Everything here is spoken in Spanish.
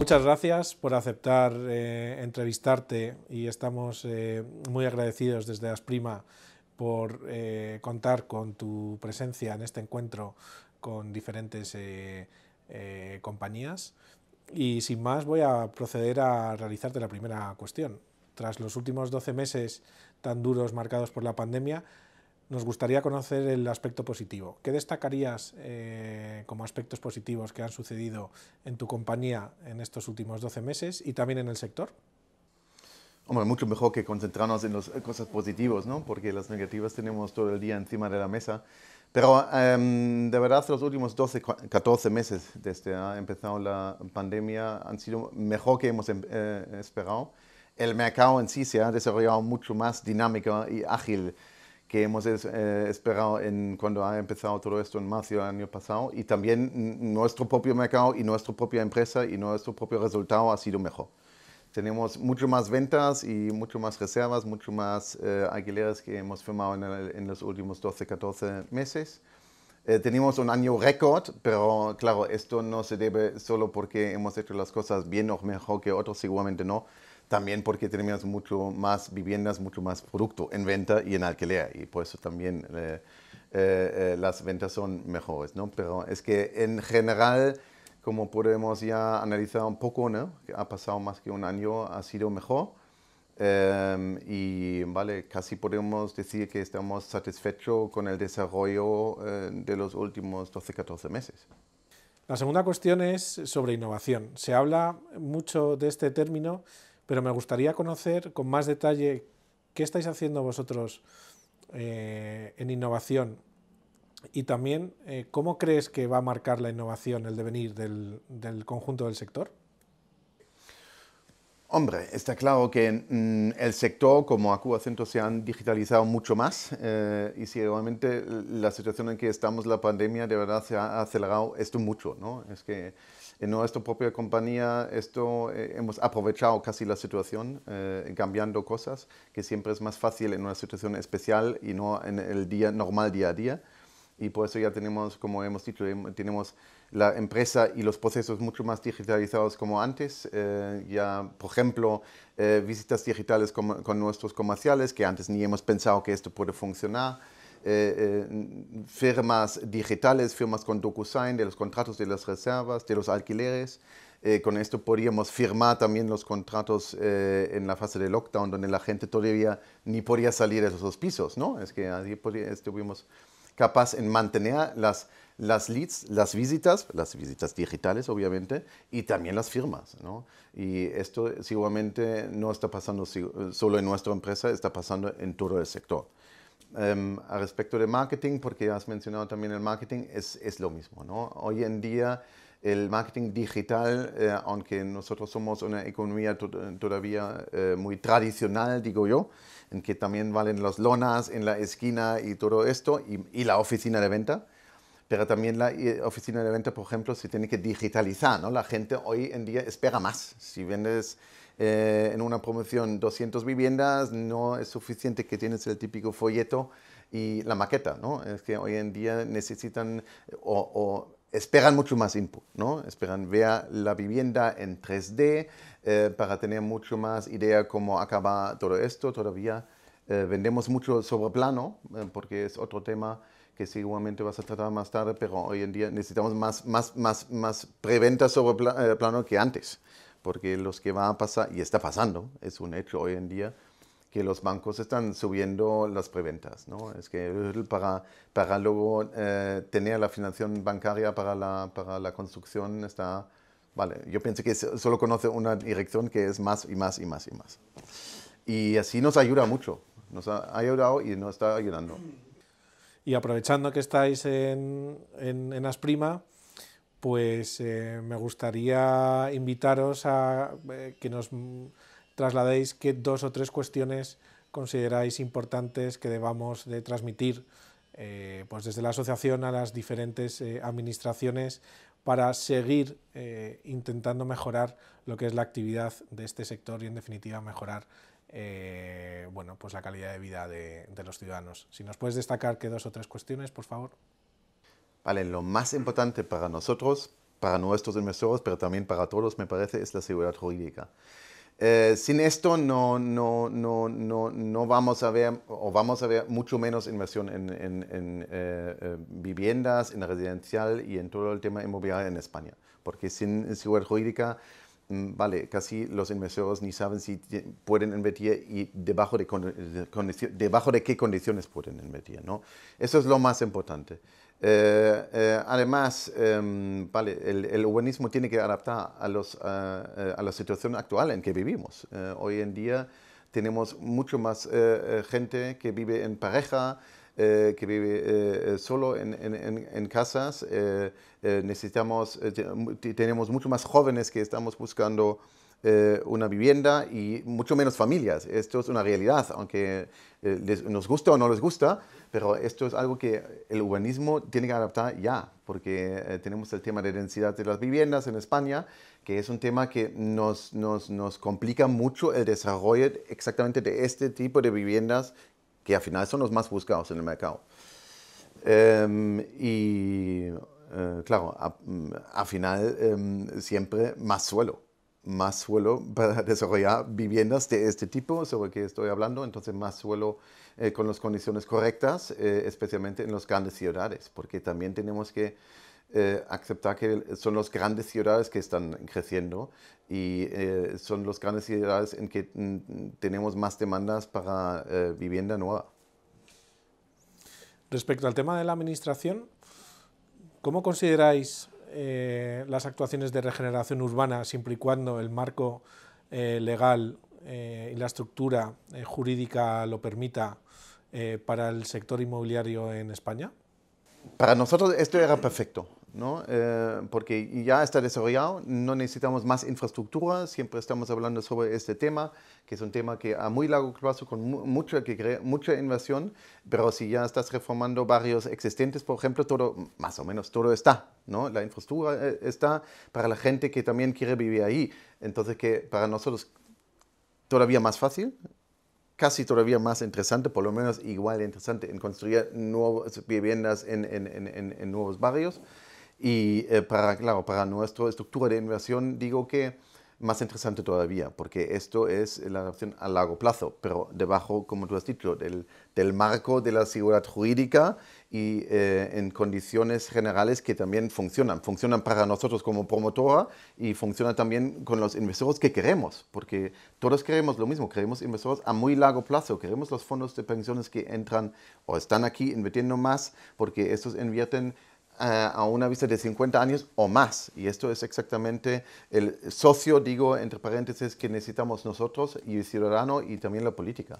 Muchas gracias por aceptar eh, entrevistarte y estamos eh, muy agradecidos desde Asprima por eh, contar con tu presencia en este encuentro con diferentes compañías. Y sin más voy a proceder a realizarte la primera cuestión. Tras los últimos 12 meses tan duros marcados por la pandemia, nos gustaría conocer el aspecto positivo. ¿Qué destacarías eh, como aspectos positivos que han sucedido en tu compañía en estos últimos 12 meses y también en el sector? Hombre, mucho mejor que concentrarnos en las cosas positivas, ¿no? porque las negativas tenemos todo el día encima de la mesa. Pero em, de verdad los últimos 12, 14 meses desde este, ha empezado la pandemia han sido mejor que hemos em, eh, esperado. El mercado en sí se ha desarrollado mucho más dinámico y ágil que hemos eh, esperado en, cuando ha empezado todo esto en marzo del año pasado y también nuestro propio mercado y nuestra propia empresa y nuestro propio resultado ha sido mejor. Tenemos mucho más ventas y mucho más reservas, mucho más eh, alquileres que hemos firmado en, los últimos 12, 14 meses. Eh, tenemos un año récord, pero claro, esto no se debe solo porque hemos hecho las cosas bien o mejor que otros, seguramente no, también porque tenemos mucho más viviendas, mucho más producto en venta y en alquiler, y por eso también eh, eh, eh, las ventas son mejores, ¿no? Pero es que en general, como podemos ya analizar un poco, ¿no? Ha pasado más que un año, ha sido mejor. Em, y vale, casi podemos decir que estamos satisfechos con el desarrollo de los últimos 12-14 meses. La segunda cuestión es sobre innovación. Se habla mucho de este término pero me gustaría conocer con más detalle qué estáis haciendo vosotros eh, en innovación y también eh, cómo crees que va a marcar la innovación el devenir del, conjunto del sector. Hombre, está claro que mm, el sector como AcuaCentro se han digitalizado mucho más eh, y si realmente la situación en que estamos, la pandemia, de verdad se ha acelerado esto mucho, ¿no? Es que en nuestra propia compañía esto, eh, hemos aprovechado casi la situación, eh, cambiando cosas, que siempre es más fácil en una situación especial y no en el día normal día a día. Y por eso ya tenemos, como hemos dicho, tenemos la empresa y los procesos mucho más digitalizados como antes. Eh, ya, por ejemplo, visitas digitales con nuestros comerciales, que antes ni hemos pensado que esto puede funcionar. Eh, eh, firmas digitales, firmas con DocuSign, de los contratos de las reservas, de los alquileres. Eh, con esto podríamos firmar también los contratos en la fase de lockdown, donde la gente todavía ni podía salir de esos pisos, ¿no? Es que así estuvimos capaz en mantener las, las leads, las visitas, las visitas digitales obviamente, y también las firmas, ¿no? Y esto seguramente no está pasando solo en nuestra empresa, está pasando en todo el sector. Em, respecto de marketing, porque has mencionado también el marketing, es, es lo mismo. ¿no? Hoy en día el marketing digital, eh, aunque nosotros somos una economía todavía eh, muy tradicional, digo yo, en que también valen las lonas en la esquina y todo esto, y, la oficina de venta, pero también la eh, oficina de venta, por ejemplo, se tiene que digitalizar. ¿no? La gente hoy en día espera más. Si vendes eh, en una promoción 200 viviendas, no es suficiente que tienes el típico folleto y la maqueta, ¿no? Es que hoy en día necesitan o, esperan mucho más input, ¿no? Esperan ver la vivienda en 3D eh, para tener mucho más idea cómo acaba todo esto. Todavía eh, vendemos mucho sobre plano, porque es otro tema que seguramente vas a tratar más tarde, pero hoy en día necesitamos más, más, preventa sobre plano que antes porque los que van a pasar, y está pasando, es un hecho hoy en día, que los bancos están subiendo las preventas, ¿no? Es que para, para luego eh, tener la financiación bancaria para la, para la construcción está... Vale, yo pienso que solo conoce una dirección que es más y más y más y más. Y así nos ayuda mucho, nos ha ayudado y nos está ayudando. Y aprovechando que estáis en, en, en Asprima, pues eh, me gustaría invitaros a eh, que nos trasladéis qué dos o tres cuestiones consideráis importantes que debamos de transmitir eh, pues desde la asociación a las diferentes administraciones para seguir intentando mejorar lo que es la actividad de este sector y en definitiva mejorar bueno, pues la calidad de vida de, de los ciudadanos. Si nos puedes destacar qué dos o tres cuestiones, por favor. Vale, lo más importante para nosotros, para nuestros inversores, pero también para todos, me parece, es la seguridad jurídica. Eh, sin esto no, no, no, no, no vamos a ver, o vamos a ver mucho menos inversión en, en, en eh, eh viviendas, en residencial y en todo el tema inmobiliario en España. Porque sin seguridad jurídica Mm, vale, casi los inversores ni saben si pueden invertir y debajo de, qué condiciones pueden invertir. ¿no? Eso es lo más importante. Eh, eh, además, em, vale, el, urbanismo tiene que adaptar a, los, eh, a, la situación actual en que vivimos. hoy en día tenemos mucho más gente que vive en pareja, eh, que vive eh, eh, solo en, en casas. necesitamos, tenemos mucho más jóvenes que estamos buscando una vivienda y mucho menos familias. Esto es una realidad, aunque nos gusta o no les gusta, pero esto es algo que el urbanismo tiene que adaptar ya, porque tenemos el tema de densidad de las viviendas en España, que es un tema que nos, nos, nos complica mucho el desarrollo exactamente de este tipo de viviendas que al final son los más buscados en el mercado. Em, y eh, claro, mm, al final em, siempre más suelo, más suelo para desarrollar viviendas de este tipo sobre que estoy hablando, entonces más suelo eh, con las condiciones correctas, eh, especialmente en las grandes ciudades, porque también tenemos que eh, aceptar que son las grandes ciudades que están creciendo y eh, son las grandes ciudades en que mm, tenemos más demandas para eh, vivienda nueva. Respecto al tema de la administración, ¿cómo consideráis las actuaciones de regeneración urbana siempre y cuando el marco legal y la estructura jurídica lo permita para el sector inmobiliario en España? para nosotros esto era perfecto, ¿no? Eh, porque ya está desarrollado, no necesitamos más infraestructura, siempre estamos hablando sobre este tema, que es un tema que a muy largo plazo, con mucho mucha, que mucha inversión, pero si ya estás reformando barrios existentes, por ejemplo, todo, más o menos, todo está, ¿no? La infraestructura eh, está para la gente que también quiere vivir ahí, entonces que para nosotros todavía más fácil, casi todavía más interesante, por lo menos igual de interesante, en construir nuevas viviendas en, nuevos barrios. Y eh, para, claro, para nuestra estructura de inversión, digo que más interesante todavía, porque esto es la adopción a largo plazo, pero debajo, como tú has dicho, del, del marco de la seguridad jurídica y eh, en condiciones generales que también funcionan. Funcionan para nosotros como promotora y funcionan también con los inversores que queremos, porque todos queremos lo mismo, queremos inversores a muy largo plazo, queremos los fondos de pensiones que entran o están aquí invirtiendo más, porque estos invierten a una vista de 50 años o más. Y esto es exactamente el socio, digo, entre paréntesis, que necesitamos nosotros y el ciudadano y también la política.